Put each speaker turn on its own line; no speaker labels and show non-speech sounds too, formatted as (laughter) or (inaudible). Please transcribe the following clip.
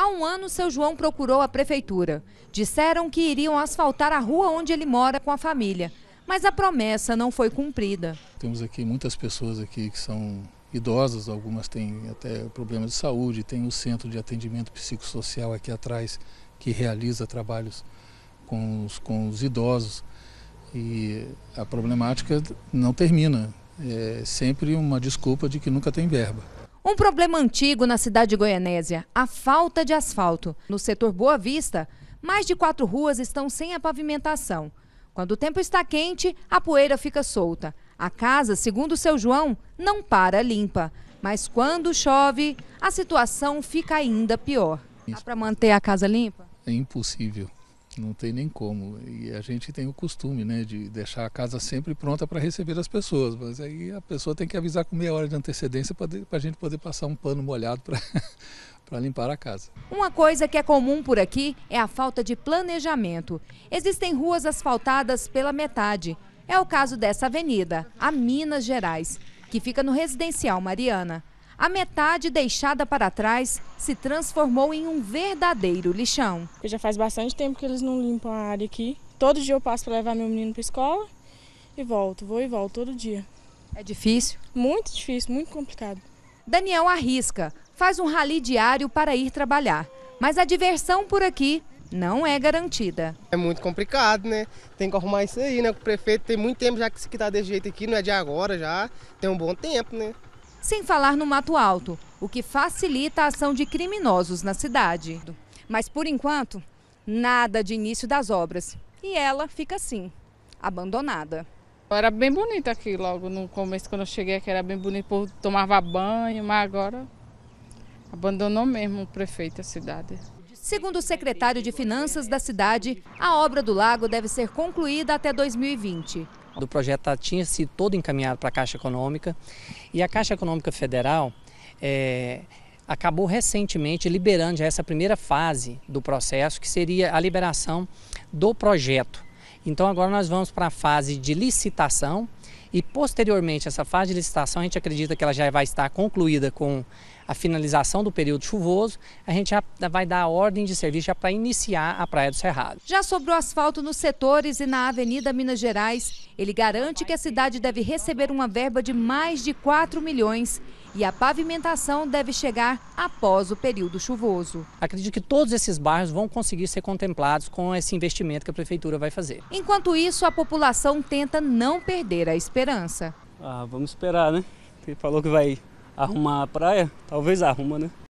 Há um ano, seu João procurou a prefeitura. Disseram que iriam asfaltar a rua onde ele mora com a família, mas a promessa não foi cumprida.
Temos aqui muitas pessoas aqui que são idosas, algumas têm até problemas de saúde, tem o centro de atendimento psicossocial aqui atrás que realiza trabalhos com os, com os idosos e a problemática não termina. É sempre uma desculpa de que nunca tem verba.
Um problema antigo na cidade goianésia, a falta de asfalto. No setor Boa Vista, mais de quatro ruas estão sem a pavimentação. Quando o tempo está quente, a poeira fica solta. A casa, segundo o seu João, não para limpa. Mas quando chove, a situação fica ainda pior. Para manter a casa limpa?
É impossível. Não tem nem como. E a gente tem o costume, né, de deixar a casa sempre pronta para receber as pessoas. Mas aí a pessoa tem que avisar com meia hora de antecedência para a gente poder passar um pano molhado para (laughs) para limpar a casa.
Uma coisa que é comum por aqui é a falta de planejamento. Existem ruas asfaltadas pela metade. É o caso dessa avenida, a Minas Gerais, que fica no residencial Mariana. A metade deixada para trás se transformou em um verdadeiro lixão. Já faz bastante tempo que eles não limpam a área aqui. Todo dia eu passo para levar meu menino para escola e volto, vou e volto todo dia. É difícil? Muito difícil, muito complicado. Daniel arrisca, faz um rali diário para ir trabalhar, mas a diversão por aqui não é garantida. É muito complicado, né? Tem que arrumar isso aí, né? O prefeito tem muito tempo já que está desse jeito aqui, não é de agora já, tem um bom tempo, né? Sem falar no Mato Alto, o que facilita a ação de criminosos na cidade. Mas por enquanto, nada de início das obras. E ela fica assim, abandonada. Era bem bonito aqui logo no começo, quando eu cheguei aqui era bem bonito, o povo tomava banho, mas agora abandonou mesmo o prefeito a cidade. Segundo o secretário de Finanças da cidade, a obra do lago deve ser concluída até 2020
do projeto tá, tinha sido todo encaminhado para a Caixa Econômica e a Caixa Econômica Federal é, acabou recentemente liberando já essa primeira fase do processo, que seria a liberação do projeto. Então agora nós vamos para a fase de licitação e posteriormente essa fase de licitação a gente acredita que ela já vai estar concluída com a finalização do período chuvoso, a gente já vai dar a ordem de serviço já para iniciar a Praia do Cerrado.
Já sobre o asfalto nos setores e na Avenida Minas Gerais, ele garante que a cidade deve receber uma verba de mais de 4 milhões e a pavimentação deve chegar após o período chuvoso.
Acredito que todos esses bairros vão conseguir ser contemplados com esse investimento que a prefeitura vai fazer.
Enquanto isso, a população tenta não perder a esperança.
Ah, vamos esperar, né?
Ele falou que vai arrumar a praia, talvez arruma, né?